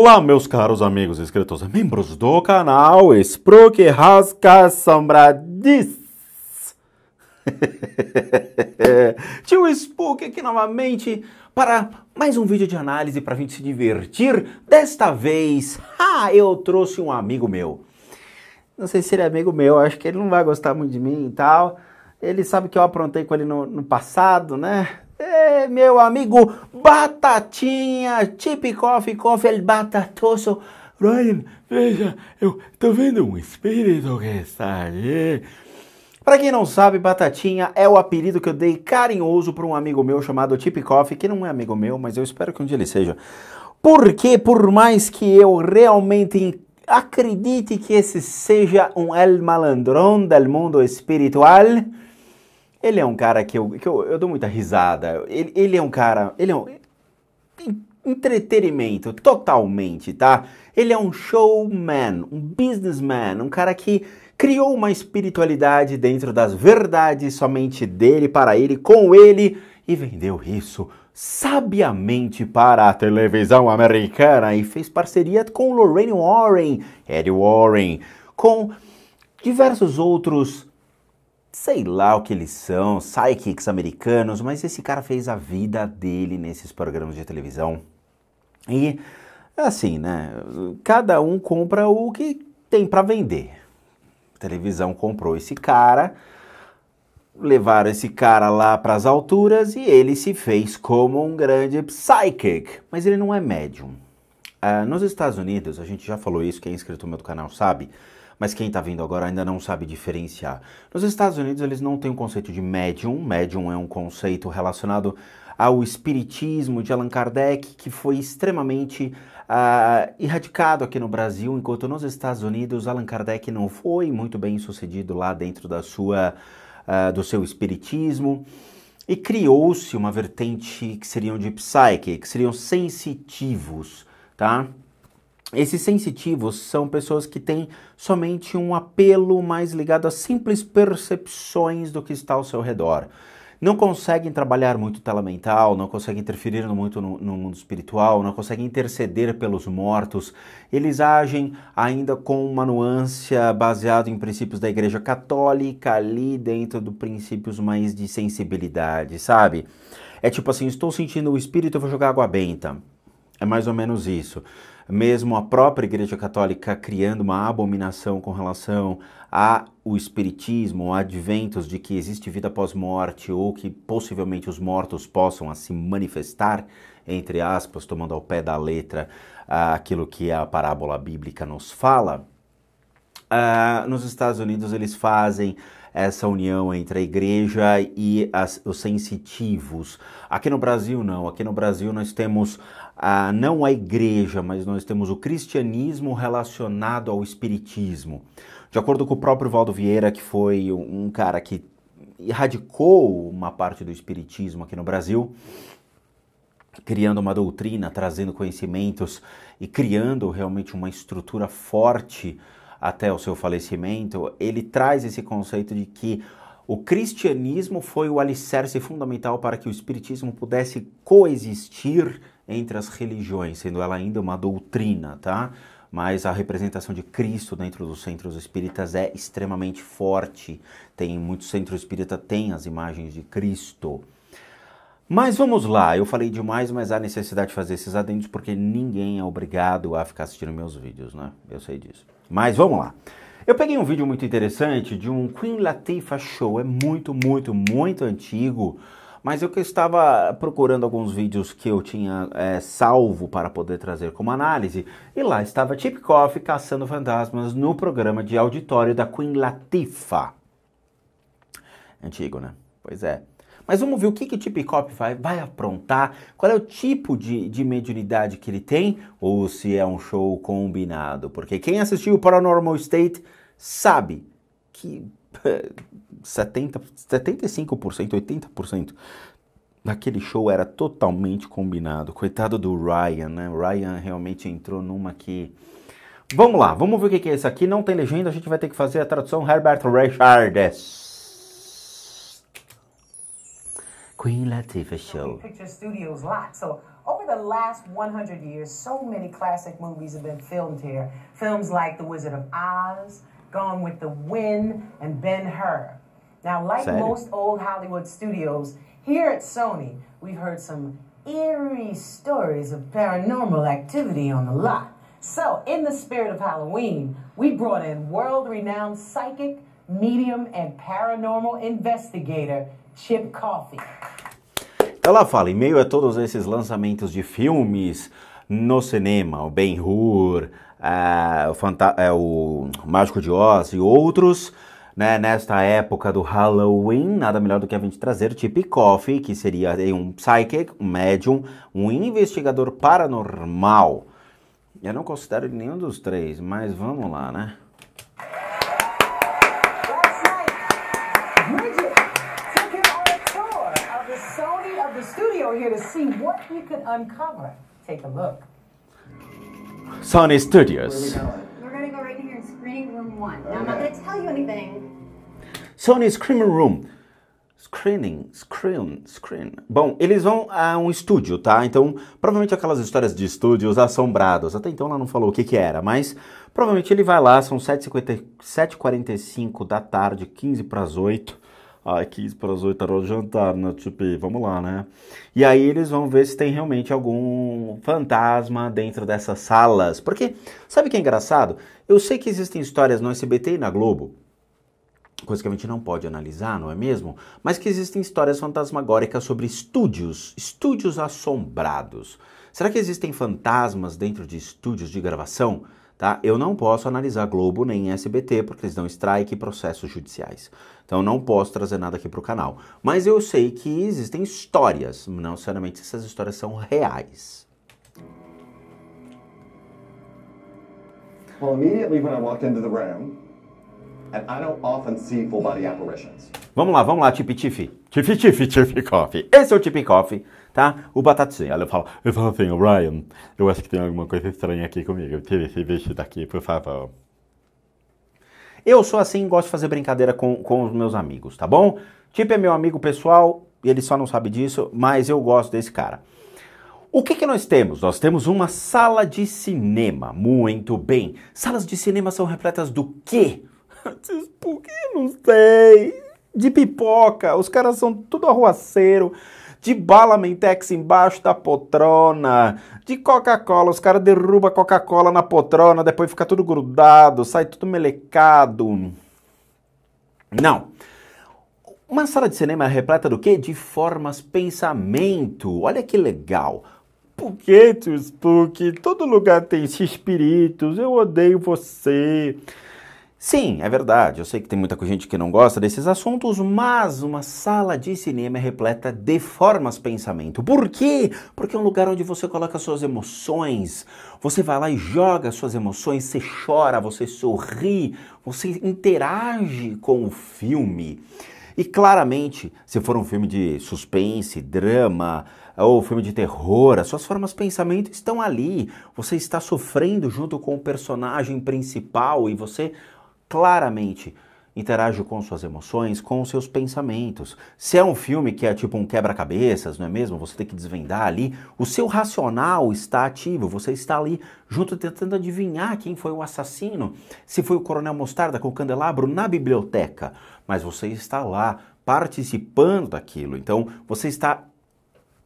Olá, meus caros amigos inscritos, membros do canal Spruke Rasca Sombradis. Tio Spook aqui novamente para mais um vídeo de análise para a gente se divertir. Desta vez, ah, eu trouxe um amigo meu. Não sei se ele é amigo meu, acho que ele não vai gostar muito de mim e tal. Ele sabe que eu aprontei com ele no, no passado, né? É, meu amigo, batatinha, tip coffee, coffee, batatoso. Ryan, veja, eu tô vendo um espírito que está ali. Para quem não sabe, Batatinha é o apelido que eu dei carinhoso para um amigo meu chamado Tip Coffee, que não é amigo meu, mas eu espero que um dia ele seja. Porque por mais que eu realmente acredite que esse seja um El Malandrão del mundo espiritual, ele é um cara que eu, que eu, eu dou muita risada. Ele, ele é um cara. Ele é um. Entretenimento, totalmente, tá? Ele é um showman, um businessman, um cara que criou uma espiritualidade dentro das verdades somente dele, para ele, com ele e vendeu isso sabiamente para a televisão americana e fez parceria com Lorraine Warren, Eddie Warren, com diversos outros sei lá o que eles são, psychics americanos, mas esse cara fez a vida dele nesses programas de televisão. E assim, né? Cada um compra o que tem para vender. A televisão comprou esse cara, levaram esse cara lá para as alturas e ele se fez como um grande psychic, mas ele não é médium. Ah, nos Estados Unidos, a gente já falou isso, quem é inscrito no meu canal sabe, mas quem está vindo agora ainda não sabe diferenciar. Nos Estados Unidos eles não têm o conceito de médium, médium é um conceito relacionado ao espiritismo de Allan Kardec, que foi extremamente uh, erradicado aqui no Brasil, enquanto nos Estados Unidos Allan Kardec não foi muito bem sucedido lá dentro da sua, uh, do seu espiritismo. E criou-se uma vertente que seriam de psyche, que seriam sensitivos, tá? Esses sensitivos são pessoas que têm somente um apelo mais ligado a simples percepções do que está ao seu redor. Não conseguem trabalhar muito tela mental, não conseguem interferir muito no, no mundo espiritual, não conseguem interceder pelos mortos. Eles agem ainda com uma nuance baseada em princípios da Igreja Católica, ali dentro dos princípios mais de sensibilidade, sabe? É tipo assim: estou sentindo o espírito, eu vou jogar água benta. É mais ou menos isso mesmo a própria Igreja Católica criando uma abominação com relação ao espiritismo, a adventos de que existe vida pós-morte ou que possivelmente os mortos possam a assim, se manifestar, entre aspas, tomando ao pé da letra ah, aquilo que a parábola bíblica nos fala, Uh, nos Estados Unidos eles fazem essa união entre a igreja e as, os sensitivos. Aqui no Brasil não. Aqui no Brasil nós temos não a igreja, mas nós temos o cristianismo relacionado ao espiritismo. De acordo com o próprio Valdo Vieira, que foi um cara que erradicou uma parte do espiritismo aqui no Brasil, criando uma doutrina, trazendo conhecimentos e criando realmente uma estrutura forte até o seu falecimento, ele traz esse conceito de que o cristianismo foi o alicerce fundamental para que o espiritismo pudesse coexistir entre as religiões, sendo ela ainda uma doutrina, tá? Mas a representação de Cristo dentro dos centros espíritas é extremamente forte. Tem muitos centros espíritas têm as imagens de Cristo. Mas vamos lá, eu falei demais, mas há necessidade de fazer esses adendos porque ninguém é obrigado a ficar assistindo meus vídeos, né? Eu sei disso. Mas vamos lá. Eu peguei um vídeo muito interessante de um Queen Latifah Show, é muito, muito, muito antigo. Mas eu que estava procurando alguns vídeos que eu tinha é, salvo para poder trazer como análise, e lá estava Coffee caçando fantasmas no programa de auditório da Queen Latifah. Antigo, né? Pois é. Mas vamos ver o que, que o vai, vai aprontar, qual é o tipo de, de mediunidade que ele tem, ou se é um show combinado. Porque quem assistiu Paranormal State sabe que 70, 75%, 80% daquele show era totalmente combinado. Coitado do Ryan, né? O Ryan realmente entrou numa que. Vamos lá, vamos ver o que é isso aqui. Não tem legenda, a gente vai ter que fazer a tradução Herbert Richards. Queen Latifah Show. Picture Studios lot. So over the last 100 years, so many classic movies have been filmed here. Films like The Wizard of Oz, Gone with the Wind, and Ben Hur. Now, like Sad. most old Hollywood studios, here at Sony, we've heard some eerie stories of paranormal activity on the lot. So, in the spirit of Halloween, we brought in world renowned psychic, medium, and paranormal investigator Chip Coffee. Ela fala, em meio a todos esses lançamentos de filmes no cinema, o Ben-Hur, ah, o, o Mágico de Oz e outros, né, nesta época do Halloween, nada melhor do que a gente trazer Tip Coffee, que seria um psychic, um médium, um investigador paranormal. Eu não considero nenhum dos três, mas vamos lá, né? Sony Studios. Screen Room 1. Now, I'm not going to tell you anything. Sony Screen Room. Screening, screen, screen. Bom, eles vão a um estúdio, tá? Então, provavelmente aquelas histórias de estúdios assombrados. Até então ela não falou o que, que era, mas provavelmente ele vai lá, são 7h45 da tarde, 15 para as 8 ah, 15 é para as 8 horas do jantar, né? Tipo, vamos lá, né? E aí eles vão ver se tem realmente algum fantasma dentro dessas salas. Porque, sabe o que é engraçado? Eu sei que existem histórias no SBT e na Globo, coisa que a gente não pode analisar, não é mesmo? Mas que existem histórias fantasmagóricas sobre estúdios, estúdios assombrados. Será que existem fantasmas dentro de estúdios de gravação? Tá? Eu não posso analisar Globo nem SBT, porque eles dão strike e processos judiciais. Então não posso trazer nada aqui para o canal. Mas eu sei que existem histórias, não necessariamente essas histórias são reais. Well, immediately when I walked into the room, and I don't often see full body apparitions. Vamos lá, vamos lá, Tipi Tiffy Tiffy Tifi Tifi Coffee. Esse é o Tipi Coffee tá? O Batatinha, ela fala, eu falo assim, Ryan, eu acho que tem alguma coisa estranha aqui comigo, tira esse bicho daqui, por favor. Eu sou assim, gosto de fazer brincadeira com, com os meus amigos, tá bom? Tipo é meu amigo pessoal, e ele só não sabe disso, mas eu gosto desse cara. O que, que nós temos? Nós temos uma sala de cinema. Muito bem. Salas de cinema são repletas do quê? Por que não sei? De pipoca. Os caras são tudo arruaceiro de bala Mentex embaixo da potrona, de Coca-Cola, os caras derrubam Coca-Cola na potrona, depois fica tudo grudado, sai tudo melecado. Não. Uma sala de cinema é repleta do quê? De formas, pensamento. Olha que legal. Por que, Spook? Todo lugar tem esses espíritos. Eu odeio você. Sim, é verdade. Eu sei que tem muita gente que não gosta desses assuntos, mas uma sala de cinema é repleta de formas pensamento. Por quê? Porque é um lugar onde você coloca suas emoções. Você vai lá e joga suas emoções, você chora, você sorri, você interage com o filme. E claramente, se for um filme de suspense, drama ou filme de terror, as suas formas de pensamento estão ali. Você está sofrendo junto com o personagem principal e você claramente interajo com suas emoções, com seus pensamentos. Se é um filme que é tipo um quebra-cabeças, não é mesmo? Você tem que desvendar ali, o seu racional está ativo, você está ali junto tentando adivinhar quem foi o assassino, se foi o Coronel Mostarda com o candelabro na biblioteca, mas você está lá participando daquilo. Então, você está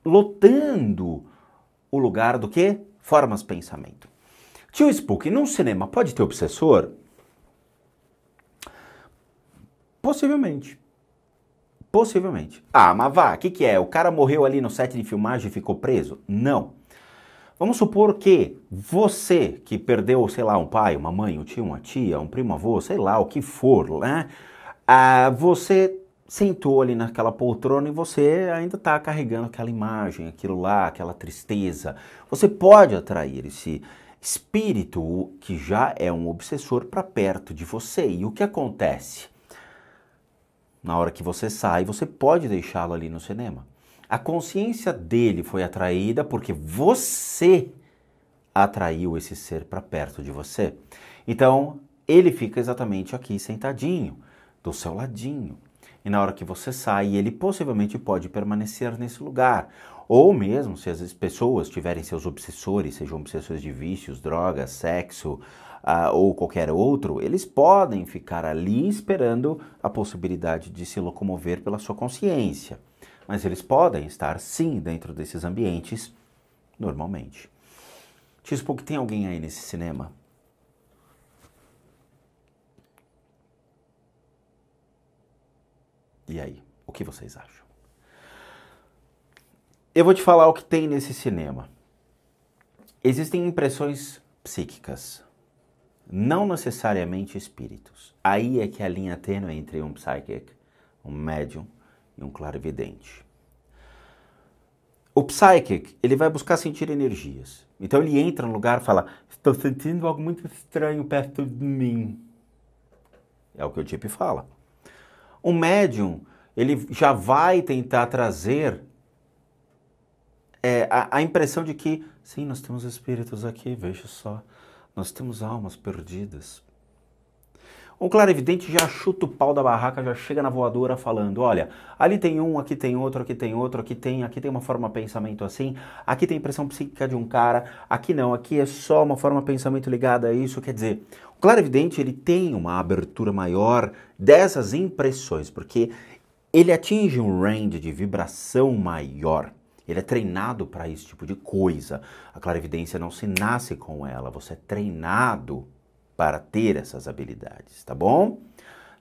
lotando o lugar do que? Formas pensamento. Tio Spook, num cinema pode ter obsessor? Possivelmente. Possivelmente. Ah, mas vá, o que, que é? O cara morreu ali no set de filmagem e ficou preso? Não. Vamos supor que você que perdeu, sei lá, um pai, uma mãe, um tio, uma tia, um primo avô, sei lá, o que for, né? Ah, você sentou ali naquela poltrona e você ainda está carregando aquela imagem, aquilo lá, aquela tristeza. Você pode atrair esse espírito que já é um obsessor para perto de você. E o que acontece? Na hora que você sai, você pode deixá-lo ali no cinema. A consciência dele foi atraída porque você atraiu esse ser para perto de você. Então, ele fica exatamente aqui sentadinho, do seu ladinho. E na hora que você sai, ele possivelmente pode permanecer nesse lugar. Ou mesmo se as pessoas tiverem seus obsessores, sejam obsessores de vícios, drogas, sexo, ou qualquer outro, eles podem ficar ali esperando a possibilidade de se locomover pela sua consciência. Mas eles podem estar sim dentro desses ambientes normalmente. Tispo, que tem alguém aí nesse cinema? E aí, o que vocês acham? Eu vou te falar o que tem nesse cinema. Existem impressões psíquicas não necessariamente espíritos. Aí é que a linha tênue entre um psychic, um médium e um clarividente. O psychic, ele vai buscar sentir energias. Então ele entra no lugar e fala: Estou sentindo algo muito estranho perto de mim. É o que o Chip fala. O médium, ele já vai tentar trazer é, a, a impressão de que, sim, nós temos espíritos aqui, veja só. Nós temos almas perdidas. O claro evidente já chuta o pau da barraca, já chega na voadora falando: olha, ali tem um, aqui tem outro, aqui tem outro, aqui tem, aqui tem uma forma de pensamento assim, aqui tem impressão psíquica de um cara, aqui não, aqui é só uma forma de pensamento ligada a isso. Quer dizer, o claro evidente ele tem uma abertura maior dessas impressões, porque ele atinge um range de vibração maior. Ele é treinado para esse tipo de coisa. A clarividência não se nasce com ela, você é treinado para ter essas habilidades, tá bom?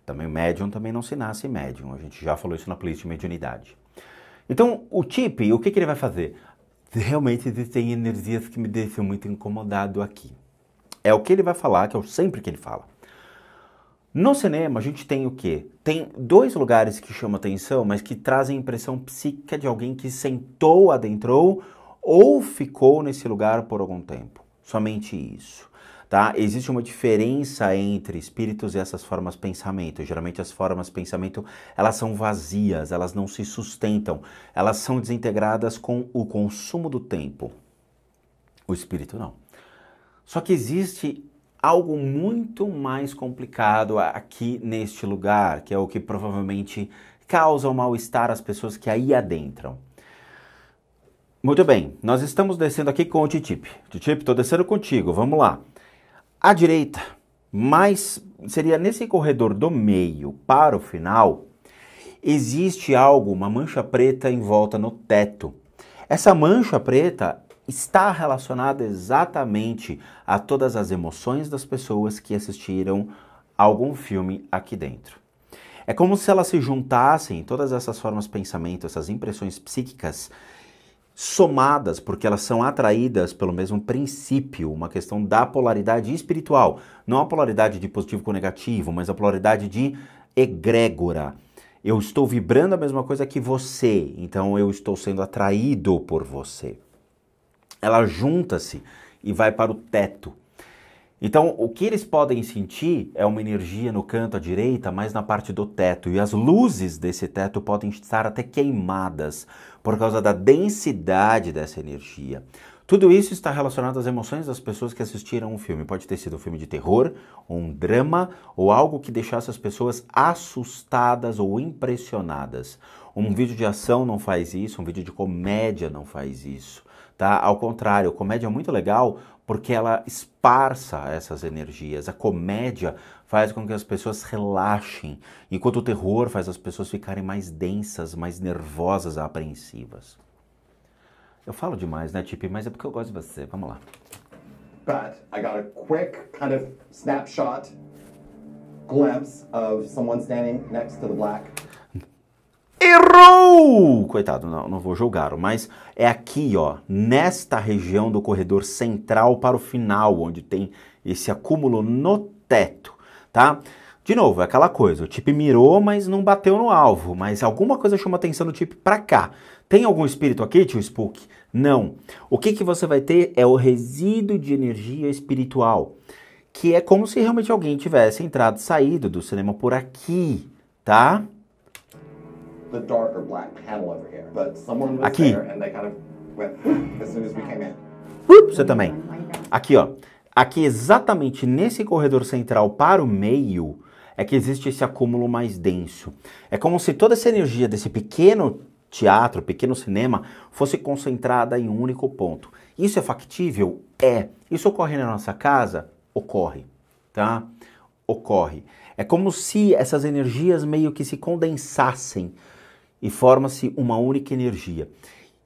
Também o médium também não se nasce médium. A gente já falou isso na playlist de mediunidade. Então, o chip, o que, que ele vai fazer? Realmente existem energias que me deixam muito incomodado aqui. É o que ele vai falar, que é o sempre que ele fala. No cinema, a gente tem o quê? Tem dois lugares que chamam atenção, mas que trazem impressão psíquica de alguém que sentou, adentrou ou ficou nesse lugar por algum tempo. Somente isso. Tá? Existe uma diferença entre espíritos e essas formas de pensamento. Geralmente as formas de pensamento, elas são vazias, elas não se sustentam, elas são desintegradas com o consumo do tempo. O espírito não. Só que existe algo muito mais complicado aqui neste lugar, que é o que provavelmente causa o mal-estar às pessoas que aí adentram. Muito bem, nós estamos descendo aqui com o Titip. Titip, estou descendo contigo, vamos lá. À direita, mas seria nesse corredor do meio para o final, existe algo, uma mancha preta em volta no teto. Essa mancha preta, está relacionada exatamente a todas as emoções das pessoas que assistiram algum filme aqui dentro. É como se elas se juntassem, todas essas formas de pensamento, essas impressões psíquicas, somadas, porque elas são atraídas pelo mesmo princípio, uma questão da polaridade espiritual. Não a polaridade de positivo com negativo, mas a polaridade de egrégora. Eu estou vibrando a mesma coisa que você, então eu estou sendo atraído por você ela junta-se e vai para o teto. Então, o que eles podem sentir é uma energia no canto à direita, mas na parte do teto. E as luzes desse teto podem estar até queimadas por causa da densidade dessa energia. Tudo isso está relacionado às emoções das pessoas que assistiram o filme. Pode ter sido um filme de terror, um drama ou algo que deixasse as pessoas assustadas ou impressionadas. Um vídeo de ação não faz isso, um vídeo de comédia não faz isso tá? Ao contrário, comédia é muito legal porque ela esparça essas energias. A comédia faz com que as pessoas relaxem, enquanto o terror faz as pessoas ficarem mais densas, mais nervosas, apreensivas. Eu falo demais, né, Tipi? Mas é porque eu gosto de você. Vamos lá. But I got a quick kind of snapshot glimpse of someone standing next to the black errou! Coitado, não, não vou jogar, mas é aqui, ó, nesta região do corredor central para o final, onde tem esse acúmulo no teto, tá? De novo, é aquela coisa, o Tip mirou, mas não bateu no alvo, mas alguma coisa chama atenção do Tip para cá. Tem algum espírito aqui, tio Spook? Não. O que, que você vai ter é o resíduo de energia espiritual, que é como se realmente alguém tivesse entrado e saído do cinema por aqui, tá? the darker black panel over here. But someone was Aqui. there and they kind of went as soon as we came in. Você também. Aqui, ó. Aqui, exatamente nesse corredor central para o meio, é que existe esse acúmulo mais denso. É como se toda essa energia desse pequeno teatro, pequeno cinema, fosse concentrada em um único ponto. Isso é factível? É. Isso ocorre na nossa casa? Ocorre, tá? Ocorre. É como se essas energias meio que se condensassem e forma-se uma única energia.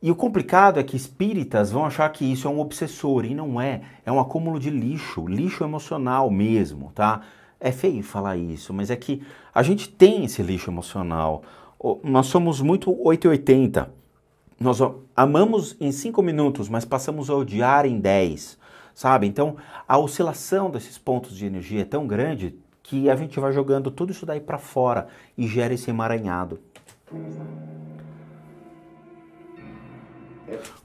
E o complicado é que espíritas vão achar que isso é um obsessor, e não é. É um acúmulo de lixo, lixo emocional mesmo, tá? É feio falar isso, mas é que a gente tem esse lixo emocional. Nós somos muito 880. Nós amamos em 5 minutos, mas passamos a odiar em 10, sabe? Então, a oscilação desses pontos de energia é tão grande que a gente vai jogando tudo isso daí para fora e gera esse emaranhado.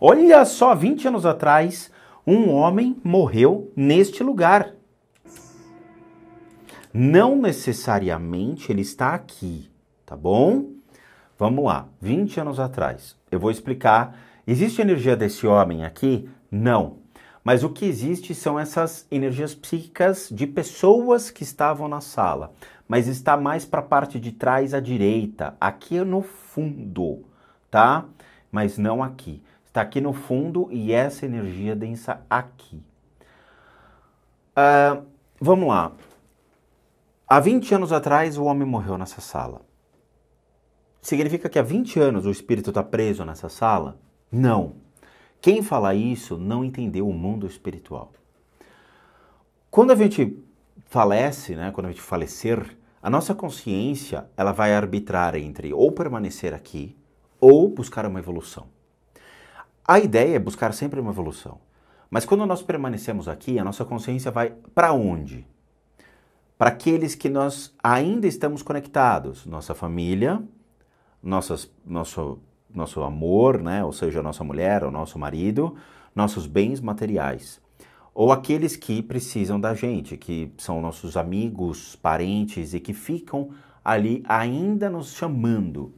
Olha só, 20 anos atrás, um homem morreu neste lugar. Não necessariamente ele está aqui, tá bom? Vamos lá, 20 anos atrás. Eu vou explicar. Existe energia desse homem aqui? Não. Mas o que existe são essas energias psíquicas de pessoas que estavam na sala mas está mais para a parte de trás à direita, aqui é no fundo, tá? Mas não aqui. Está aqui no fundo e essa energia densa aqui. Uh, vamos lá. Há 20 anos atrás o homem morreu nessa sala. Significa que há 20 anos o espírito está preso nessa sala? Não. Quem fala isso não entendeu o mundo espiritual. Quando a gente falece, né, quando a gente falecer, a nossa consciência ela vai arbitrar entre ou permanecer aqui ou buscar uma evolução. A ideia é buscar sempre uma evolução. Mas quando nós permanecemos aqui, a nossa consciência vai para onde? Para aqueles que nós ainda estamos conectados, nossa família, nossas, nosso, nosso amor, né? ou seja, nossa mulher, o nosso marido, nossos bens materiais ou aqueles que precisam da gente, que são nossos amigos, parentes e que ficam ali ainda nos chamando.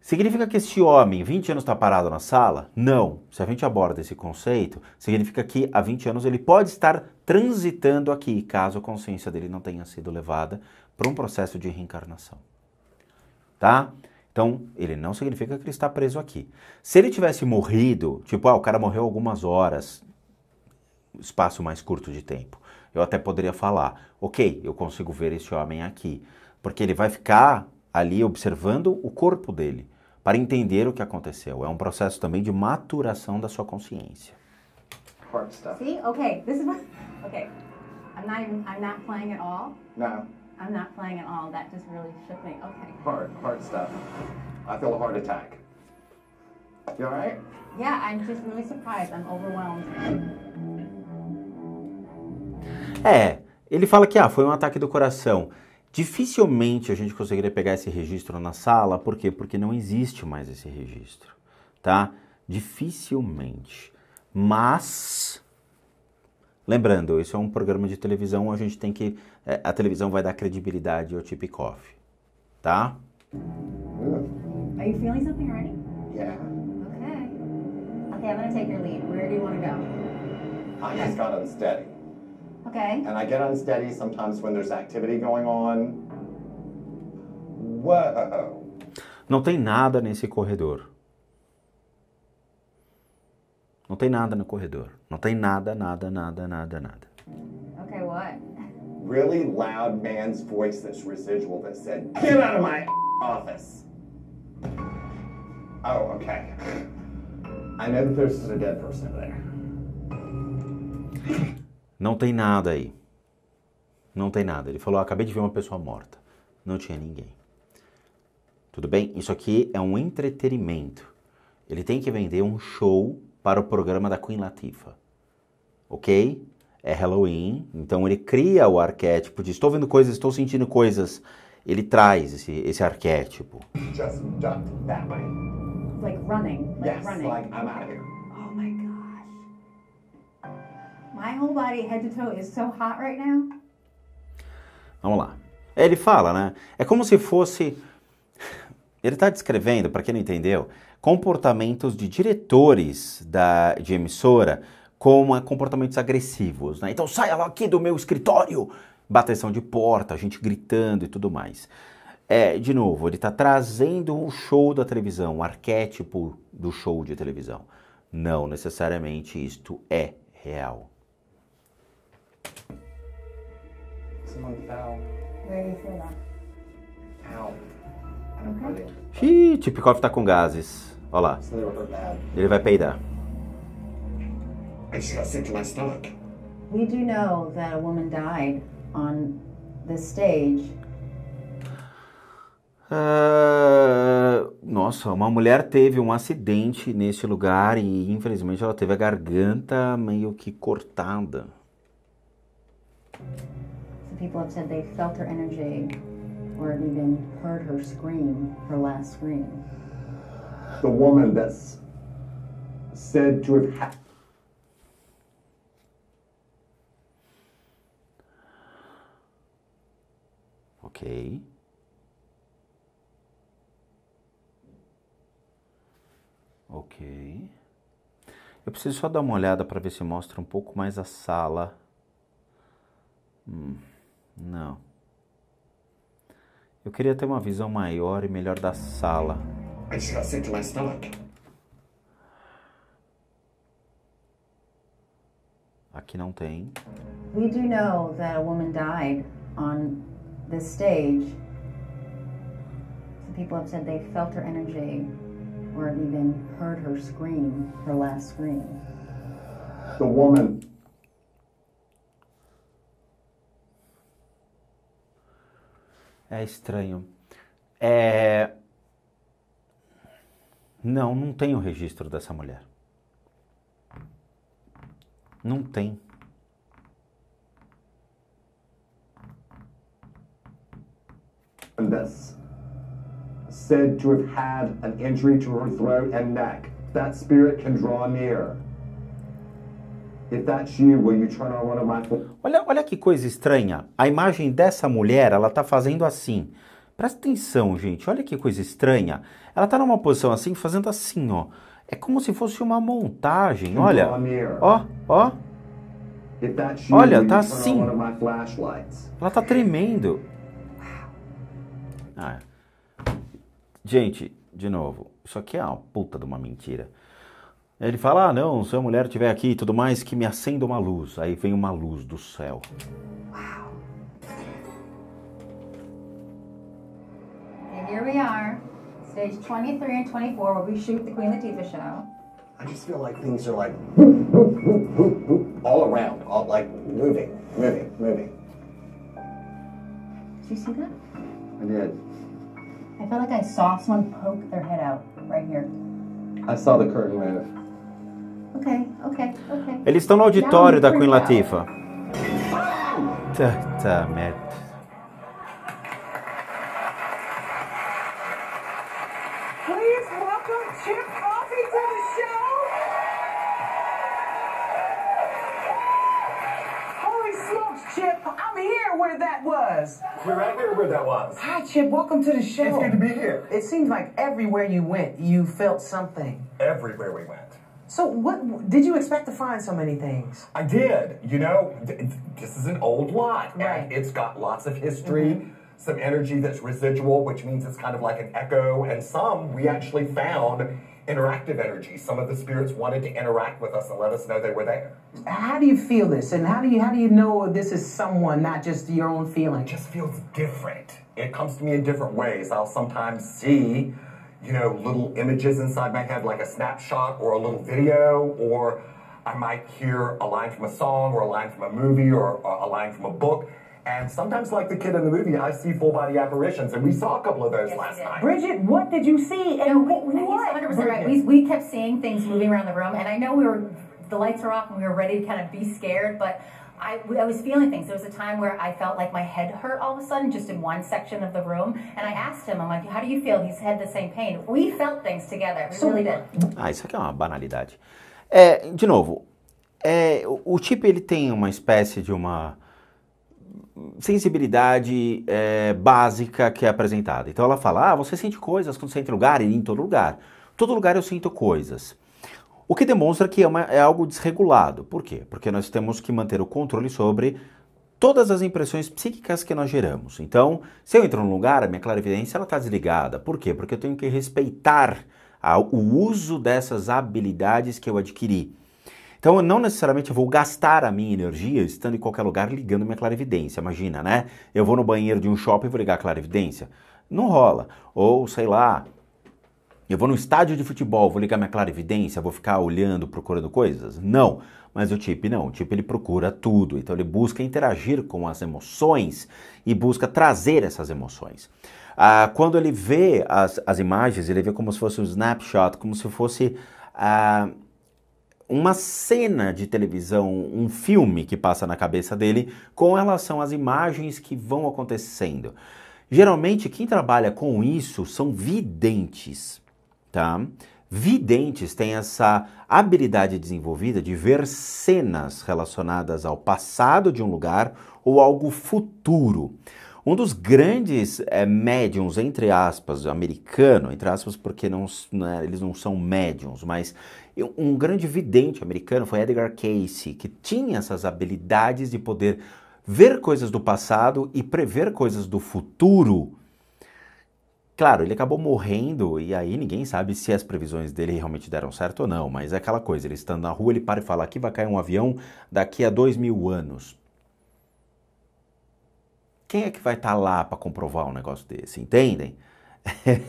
Significa que esse homem 20 anos está parado na sala? Não. Se a gente aborda esse conceito, significa que há 20 anos ele pode estar transitando aqui, caso a consciência dele não tenha sido levada para um processo de reencarnação. Tá? Então, ele não significa que ele está preso aqui. Se ele tivesse morrido, tipo, ah, o cara morreu algumas horas, espaço mais curto de tempo. Eu até poderia falar, ok, eu consigo ver esse homem aqui, porque ele vai ficar ali observando o corpo dele para entender o que aconteceu. É um processo também de maturação da sua consciência. Hard stuff. Tá? See, okay, this is my, okay. I'm not even, I'm not playing at all. No. I'm not playing at all. That just really shook me. Okay. Hard, hard stuff. I feel a heart attack. You all right? Yeah, I'm just really surprised. I'm overwhelmed. É, ele fala que ah, foi um ataque do coração. Dificilmente a gente conseguiria pegar esse registro na sala, por quê? Porque não existe mais esse registro, tá? Dificilmente. Mas, lembrando, isso é um programa de televisão, a gente tem que. É, a televisão vai dar credibilidade ao tip Coffee, tá? Are you feeling something already? Yeah. Okay. Okay, I'm gonna take your lead. Where do you want go? I'm just got unsteady. Okay. And I get unsteady sometimes when there's activity going on. Whoa. Uh, uh, Não tem nada nesse corredor. Não tem nada no corredor. Não tem nada, nada, nada, nada, nada. Okay, what? Really loud man's voice that's residual that said, "Get out of my office." Oh, okay. I know that there's a dead person there. Não tem nada aí. Não tem nada. Ele falou: ah, acabei de ver uma pessoa morta. Não tinha ninguém. Tudo bem? Isso aqui é um entretenimento. Ele tem que vender um show para o programa da Queen Latifa, Ok? É Halloween, então ele cria o arquétipo de estou vendo coisas, estou sentindo coisas. Ele traz esse, esse arquétipo. Just that way. Like running. Like yes, running. Like I'm out of here. My whole body, head to toe, is so hot right now. Vamos lá. Ele fala, né? É como se fosse. Ele está descrevendo, para quem não entendeu, comportamentos de diretores da, de emissora como comportamentos agressivos. Né? Então saia lá aqui do meu escritório! Bateção de porta, a gente gritando e tudo mais. É, de novo, ele está trazendo o um show da televisão, o um arquétipo do show de televisão. Não necessariamente isto é real. Someone fell. Where is it? Ow. Okay. Xiii, Tipkov tá com gases. Olha lá. Ele vai peidar. I just got sick to my stomach. We do know that a woman died on the stage. Uh, nossa, uma mulher teve um acidente nesse lugar e infelizmente ela teve a garganta meio que cortada. Some people have said they felt her energy or have even heard her scream, her last scream. The woman that's said to have had. Okay. Ok. Eu preciso só dar uma olhada para ver se mostra um pouco mais a sala Hum, não. Eu queria ter uma visão maior e melhor da sala. Aqui não tem. We do know that a woman died on this stage. Some people have said they felt her energy or even heard her scream, her last scream. The woman É estranho. É... Não, não tem o registro dessa mulher. Não tem. This said to have had an injury to her throat and neck. That spirit can draw near. Tá olha, olha que coisa estranha. A imagem dessa mulher, ela tá fazendo assim. Presta atenção, gente. Olha que coisa estranha. Ela tá numa posição assim, fazendo assim, ó. É como se fosse uma montagem. Tipo olha. Ó, ó. Tá olha, tá assim. Ela tá tremendo. Ah. Gente, de novo, isso aqui é uma puta de uma mentira. Ele fala: Ah, não, se a mulher estiver aqui e tudo mais, que me acenda uma luz. Aí vem uma luz do céu. And here we are, stage 23 and 24, where we shoot the Queen Latifah show. I just feel like things are like all around, all like moving, moving, moving. Did you see that? I did. I felt like I saw someone poke their head out right here. I saw the curtain move ok, ok, ok. Eles estão no auditório da Queen Latifa. Tá, merda. Please welcome Chip Coffee to the show. Holy smokes, Chip! I'm here where that was. We're right here where that was. Hi, Chip. Welcome to the show. It's good to be here. It seems like everywhere you went, you felt something. Everywhere we went. So what did you expect to find so many things? I did. You know, this is an old lot, right. and it's got lots of history. Mm -hmm. Some energy that's residual, which means it's kind of like an echo, and some we actually found interactive energy. Some of the spirits wanted to interact with us and let us know they were there. How do you feel this, and how do you how do you know this is someone, not just your own feeling? It just feels different. It comes to me in different ways. I'll sometimes see you know, little images inside my head, like a snapshot or a little video, or I might hear a line from a song or a line from a movie or a line from a book. And sometimes, like the kid in the movie, I see full body apparitions, and we saw a couple of those yes, last night. Bridget, what did you see? And no, we, what? 100% right. We, we kept seeing things moving around the room, and I know we were the lights were off and we were ready to kind of be scared, but I, I, was feeling things. There was a time where I felt like my head hurt all of a sudden, just in one section of the room. And I asked him, I'm like, how do you feel? He's had the same pain. We felt things together. We really did. Ah, isso aqui é uma banalidade. É, de novo, é, o, o chip ele tem uma espécie de uma sensibilidade é, básica que é apresentada. Então ela fala, ah, você sente coisas quando você entra em lugar e em todo lugar. Todo lugar eu sinto coisas. O que demonstra que é, uma, é algo desregulado. Por quê? Porque nós temos que manter o controle sobre todas as impressões psíquicas que nós geramos. Então, se eu entro num lugar, a minha clarividência está desligada. Por quê? Porque eu tenho que respeitar a, o uso dessas habilidades que eu adquiri. Então, eu não necessariamente vou gastar a minha energia estando em qualquer lugar ligando minha clarividência. Imagina, né? Eu vou no banheiro de um shopping e vou ligar a clarividência. Não rola. Ou, sei lá, eu vou no estádio de futebol, vou ligar minha clarividência, vou ficar olhando, procurando coisas? Não. Mas o tipo não. O tipo ele procura tudo. Então ele busca interagir com as emoções e busca trazer essas emoções. Ah, quando ele vê as, as imagens, ele vê como se fosse um snapshot, como se fosse ah, uma cena de televisão, um filme que passa na cabeça dele com relação às imagens que vão acontecendo. Geralmente, quem trabalha com isso são videntes tá? Videntes têm essa habilidade desenvolvida de ver cenas relacionadas ao passado de um lugar ou algo futuro. Um dos grandes é, médiums, entre aspas, americano, entre aspas, porque não, né, eles não são médiums, mas um grande vidente americano foi Edgar Cayce, que tinha essas habilidades de poder ver coisas do passado e prever coisas do futuro Claro, ele acabou morrendo e aí ninguém sabe se as previsões dele realmente deram certo ou não, mas é aquela coisa, ele estando na rua, ele para e fala, aqui vai cair um avião daqui a dois mil anos. Quem é que vai estar tá lá para comprovar um negócio desse, entendem?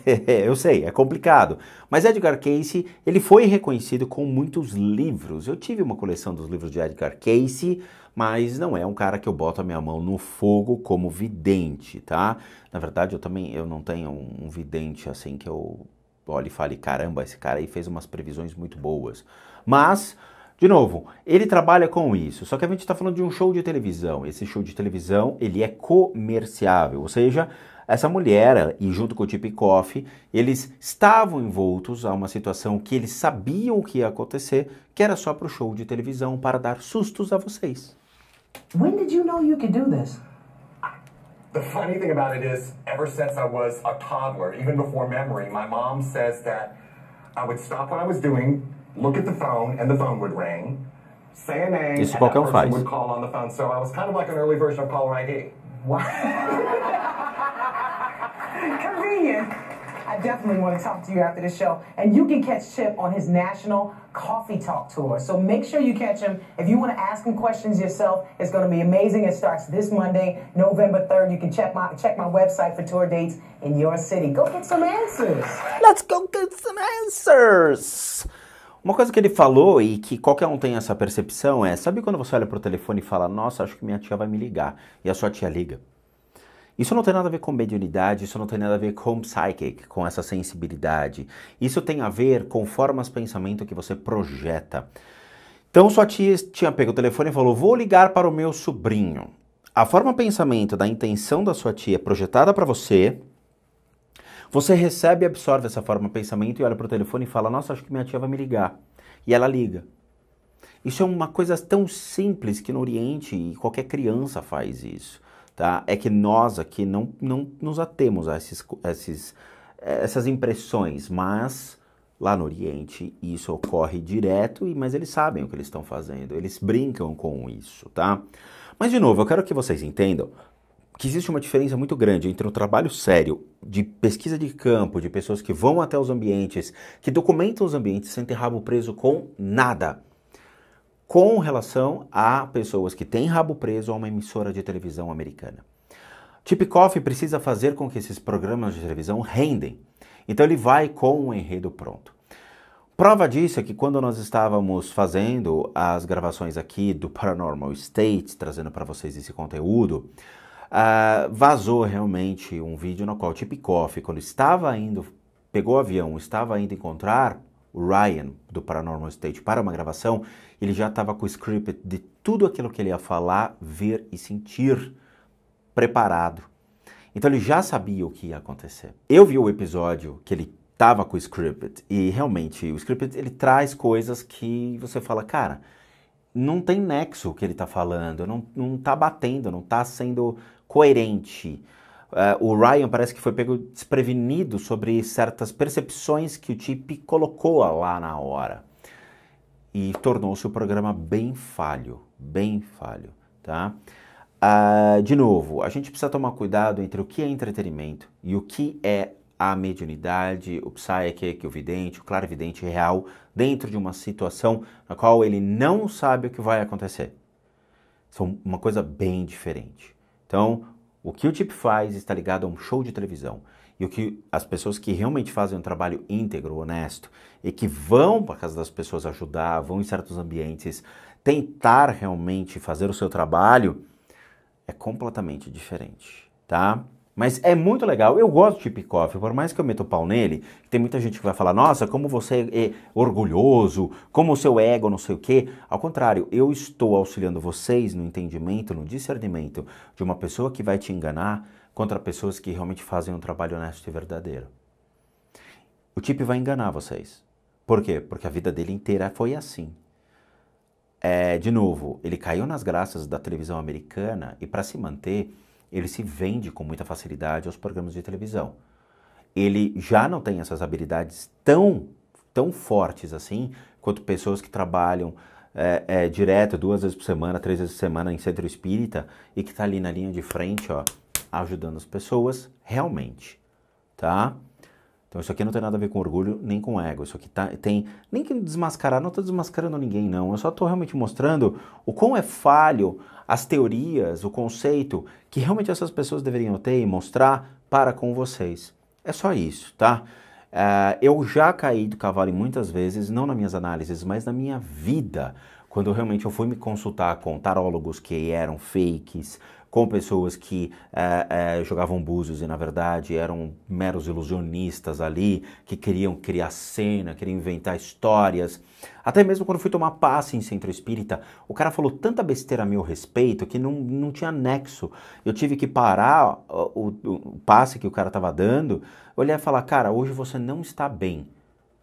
eu sei, é complicado. Mas Edgar Cayce, ele foi reconhecido com muitos livros. Eu tive uma coleção dos livros de Edgar Cayce, mas não é um cara que eu boto a minha mão no fogo como vidente, tá? Na verdade, eu também eu não tenho um vidente assim que eu olhe e fale, caramba, esse cara aí fez umas previsões muito boas. Mas de novo, ele trabalha com isso, só que a gente está falando de um show de televisão. Esse show de televisão ele é comerciável, ou seja, essa mulher e junto com o Tipikoff, eles estavam envoltos a uma situação que eles sabiam que ia acontecer, que era só para o show de televisão para dar sustos a vocês. When did you know you could do this? The funny thing about it is, ever since I was a toddler, even before memory, my mom says that I would stop what I was doing, look at the phone, and the phone would ring, say a name, Isso and that person faz. would call on the phone. So I was kind of like an early version of caller ID. What? I definitely want to talk to you after the show. And you can catch Chip on his national coffee talk tour. So make sure you catch him. If you want to ask him questions yourself, it's going to be amazing. It starts this Monday, November 3rd. You can check my check my website for tour dates in your city. Go get some answers. Let's go get some answers. Uma coisa que ele falou e que qualquer um tem essa percepção é, sabe quando você olha o telefone e fala: "Nossa, acho que minha tia vai me ligar". E a sua tia liga. Isso não tem nada a ver com mediunidade, isso não tem nada a ver com psychic, com essa sensibilidade. Isso tem a ver com formas de pensamento que você projeta. Então sua tia tinha pego o telefone e falou: "Vou ligar para o meu sobrinho". A forma de pensamento da intenção da sua tia projetada para você, você recebe e absorve essa forma de pensamento e olha para o telefone e fala: "Nossa, acho que minha tia vai me ligar". E ela liga. Isso é uma coisa tão simples que no Oriente qualquer criança faz isso tá? É que nós aqui não, não nos atemos a esses, esses, eh, essas impressões, mas lá no Oriente isso ocorre direto, mas eles sabem o que eles estão fazendo, eles brincam com isso, tá? Mas de novo, eu quero que vocês entendam que existe uma diferença muito grande entre um trabalho sério de pesquisa de campo, de pessoas que vão até os ambientes, que documentam os ambientes sem ter rabo preso com nada com relação a pessoas que têm rabo preso a uma emissora de televisão americana. Tipikoff precisa fazer com que esses programas de televisão rendem, então ele vai com o um enredo pronto. Prova disso é que quando nós estávamos fazendo as gravações aqui do Paranormal State, trazendo para vocês esse conteúdo, uh, vazou realmente um vídeo no qual Tipikoff, quando estava indo, pegou o avião, estava indo encontrar o Ryan do Paranormal State para uma gravação, ele já estava com o script de tudo aquilo que ele ia falar, ver e sentir preparado. Então ele já sabia o que ia acontecer. Eu vi o episódio que ele estava com o script e realmente o script ele traz coisas que você fala, cara, não tem nexo o que ele está falando, não, está tá batendo, não está sendo coerente. Uh, o Ryan parece que foi pego desprevenido sobre certas percepções que o Chip colocou lá na hora. E tornou-se o programa bem falho, bem falho, tá? Uh, de novo, a gente precisa tomar cuidado entre o que é entretenimento e o que é a mediunidade, o psychic, o vidente, o clarividente real, dentro de uma situação na qual ele não sabe o que vai acontecer. São uma coisa bem diferente. Então, o que o TIP faz está ligado a um show de televisão. E o que as pessoas que realmente fazem um trabalho íntegro, honesto, e que vão para casa das pessoas ajudar, vão em certos ambientes, tentar realmente fazer o seu trabalho, é completamente diferente, tá? Mas é muito legal. Eu gosto de Peikoff, por mais que eu meta o pau nele, tem muita gente que vai falar, nossa, como você é orgulhoso, como o seu ego, não sei o quê. Ao contrário, eu estou auxiliando vocês no entendimento, no discernimento de uma pessoa que vai te enganar contra pessoas que realmente fazem um trabalho honesto e verdadeiro. O Tip vai enganar vocês. Por quê? Porque a vida dele inteira foi assim. É, de novo, ele caiu nas graças da televisão americana e para se manter ele se vende com muita facilidade aos programas de televisão. Ele já não tem essas habilidades tão, tão fortes assim quanto pessoas que trabalham é, é, direto duas vezes por semana, três vezes por semana em centro espírita e que está ali na linha de frente, ó, ajudando as pessoas realmente, tá? Então isso aqui não tem nada a ver com orgulho nem com ego. Isso aqui tá, tem. Nem que desmascarar, não estou desmascarando ninguém, não. Eu só estou realmente mostrando o quão é falho as teorias, o conceito que realmente essas pessoas deveriam ter e mostrar para com vocês. É só isso, tá? Uh, eu já caí do cavalo muitas vezes, não nas minhas análises, mas na minha vida, quando realmente eu fui me consultar com tarólogos que eram fakes, com pessoas que é, é, jogavam búzios e, na verdade, eram meros ilusionistas ali, que queriam criar cena, queriam inventar histórias. Até mesmo quando fui tomar passe em centro espírita, o cara falou tanta besteira a meu respeito que não, não tinha nexo. Eu tive que parar o, o, o passe que o cara estava dando, olhar e falar: cara, hoje você não está bem,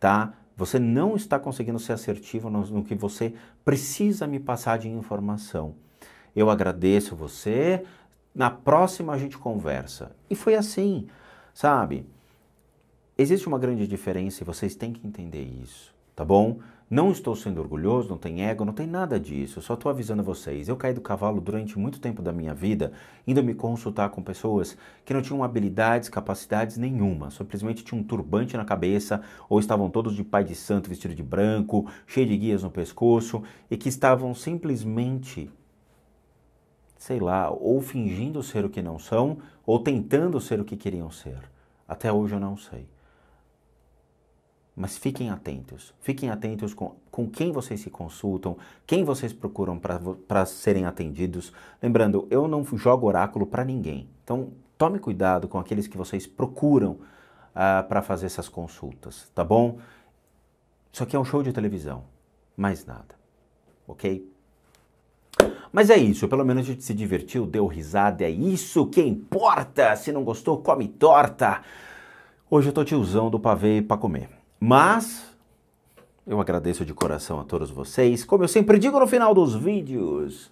tá? Você não está conseguindo ser assertivo no, no que você precisa me passar de informação eu agradeço você, na próxima a gente conversa. E foi assim, sabe? Existe uma grande diferença e vocês têm que entender isso, tá bom? Não estou sendo orgulhoso, não tem ego, não tem nada disso. só estou avisando vocês. Eu caí do cavalo durante muito tempo da minha vida, indo me consultar com pessoas que não tinham habilidades, capacidades nenhuma. Simplesmente tinham um turbante na cabeça, ou estavam todos de pai de santo vestido de branco, cheio de guias no pescoço, e que estavam simplesmente sei lá, ou fingindo ser o que não são, ou tentando ser o que queriam ser. Até hoje eu não sei. Mas fiquem atentos. Fiquem atentos com, com quem vocês se consultam, quem vocês procuram para serem atendidos. Lembrando, eu não jogo oráculo para ninguém. Então, tome cuidado com aqueles que vocês procuram uh, ah, para fazer essas consultas, tá bom? Isso aqui é um show de televisão, mais nada, ok? Mas é isso, pelo menos a gente se divertiu, deu risada, é isso que importa. Se não gostou, come torta. Hoje eu tô tiozão do pavê para comer. Mas eu agradeço de coração a todos vocês, como eu sempre digo no final dos vídeos.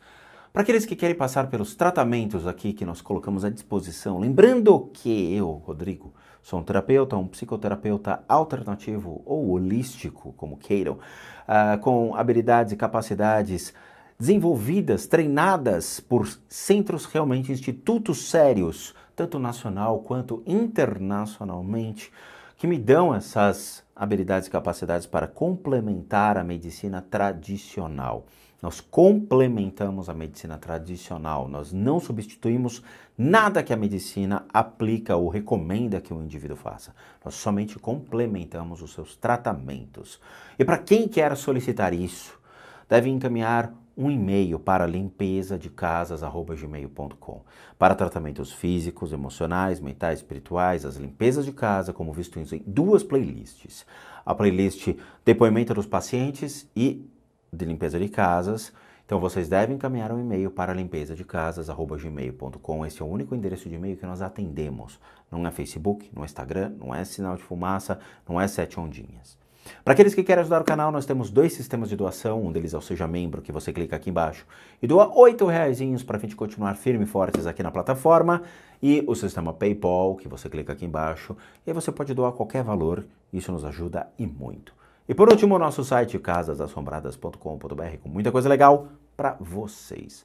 Para aqueles que querem passar pelos tratamentos aqui que nós colocamos à disposição, lembrando que eu, Rodrigo, sou um terapeuta, um psicoterapeuta alternativo ou holístico, como queiram, uh, com habilidades e capacidades desenvolvidas, treinadas por centros realmente, institutos sérios, tanto nacional quanto internacionalmente, que me dão essas habilidades e capacidades para complementar a medicina tradicional. Nós complementamos a medicina tradicional, nós não substituímos nada que a medicina aplica ou recomenda que o indivíduo faça. Nós somente complementamos os seus tratamentos. E para quem quer solicitar isso, deve encaminhar um e-mail para limpeza de casas@gmail.com para tratamentos físicos, emocionais, mentais, espirituais, as limpezas de casa, como visto em duas playlists: a playlist depoimento dos pacientes e de limpeza de casas. Então vocês devem encaminhar um e-mail para limpeza de casas@gmail.com. Esse é o único endereço de e-mail que nós atendemos. Não é Facebook, não é Instagram, não é sinal de fumaça, não é sete ondinhas. Para aqueles que querem ajudar o canal, nós temos dois sistemas de doação, um deles é o Seja Membro, que você clica aqui embaixo e doa R$ reaisinhos para a gente continuar firme e fortes aqui na plataforma, e o sistema PayPal, que você clica aqui embaixo, e você pode doar qualquer valor, isso nos ajuda e muito. E por último, o nosso site casasassombradas.com.br com muita coisa legal para vocês.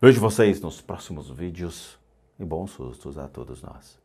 Vejo vocês nos próximos vídeos e bons sustos a todos nós.